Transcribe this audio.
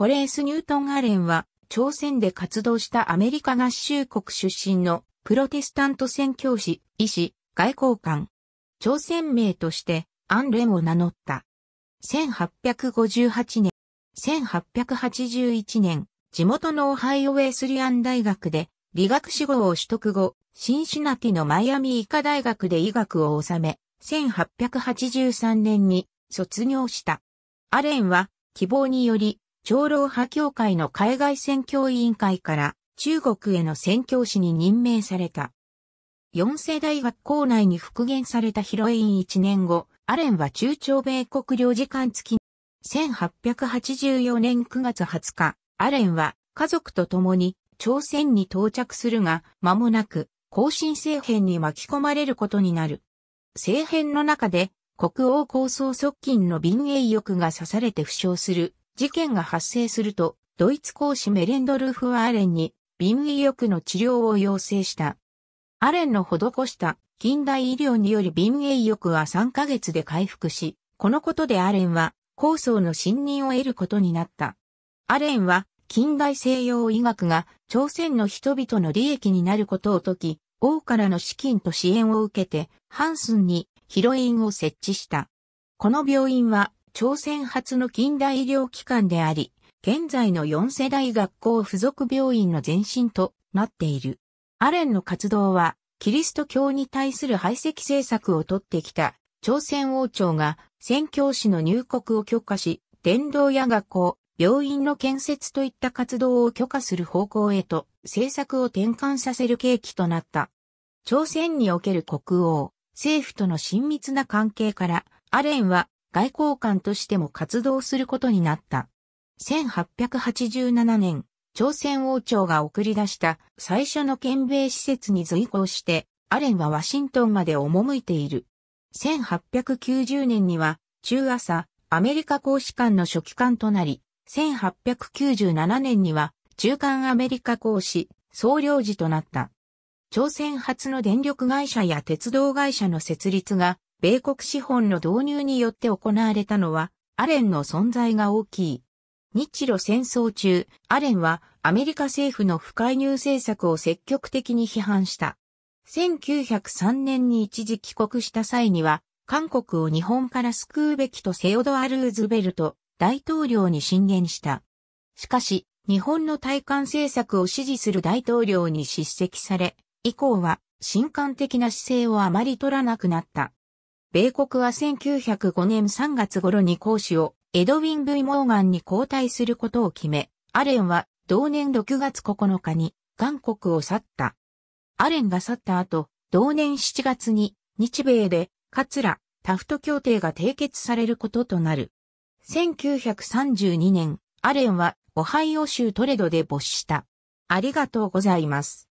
ホレース・ニュートン・アレンは、朝鮮で活動したアメリカ合衆国出身のプロテスタント宣教師、医師、外交官。朝鮮名として、アン・レンを名乗った。1858年、1881年、地元のオハイオウェスリアン大学で理学士号を取得後、シンシナティのマイアミ医科大学で医学を収め、1883年に卒業した。アレンは希望により長老派協会の海外宣教委員会から中国への宣教師に任命された。四世大学校内に復元されたヒロイン一年後、アレンは中朝米国領事館付き。1884年9月20日、アレンは家族と共に朝鮮に到着するが、間もなく、後進政変に巻き込まれることになる。政変の中で、国王構想側近の便営欲が刺されて負傷する事件が発生すると、ドイツ公使メレンドルフはアレンに、便意欲の治療を要請した。アレンの施した近代医療により便栄欲は3ヶ月で回復し、このことでアレンは、構想の信任を得ることになった。アレンは、近代西洋医学が朝鮮の人々の利益になることを解き、王からの資金と支援を受けて、ハンスンにヒロインを設置した。この病院は朝鮮初の近代医療機関であり、現在の四世代学校附属病院の前身となっている。アレンの活動は、キリスト教に対する排斥政策をとってきた朝鮮王朝が宣教師の入国を許可し、伝道や学校、病院の建設といった活動を許可する方向へと政策を転換させる契機となった。朝鮮における国王、政府との親密な関係から、アレンは外交官としても活動することになった。1887年、朝鮮王朝が送り出した最初の県米施設に随行して、アレンはワシントンまで赴いている。1890年には、中朝、アメリカ公使館の書記官となり、1897年には、中間アメリカ公使、総領事となった。朝鮮初の電力会社や鉄道会社の設立が米国資本の導入によって行われたのは、アレンの存在が大きい。日露戦争中、アレンはアメリカ政府の不介入政策を積極的に批判した。1903年に一時帰国した際には、韓国を日本から救うべきとセオドア・ルーズベルト大統領に進言した。しかし、日本の対韓政策を支持する大統領に叱責され、以降は、新韓的な姿勢をあまり取らなくなった。米国は1905年3月頃に講師をエドウィン・ブイ・モーガンに交代することを決め、アレンは同年6月9日に韓国を去った。アレンが去った後、同年7月に日米で桂タフト協定が締結されることとなる。1932年、アレンはオハイオ州トレドで没した。ありがとうございます。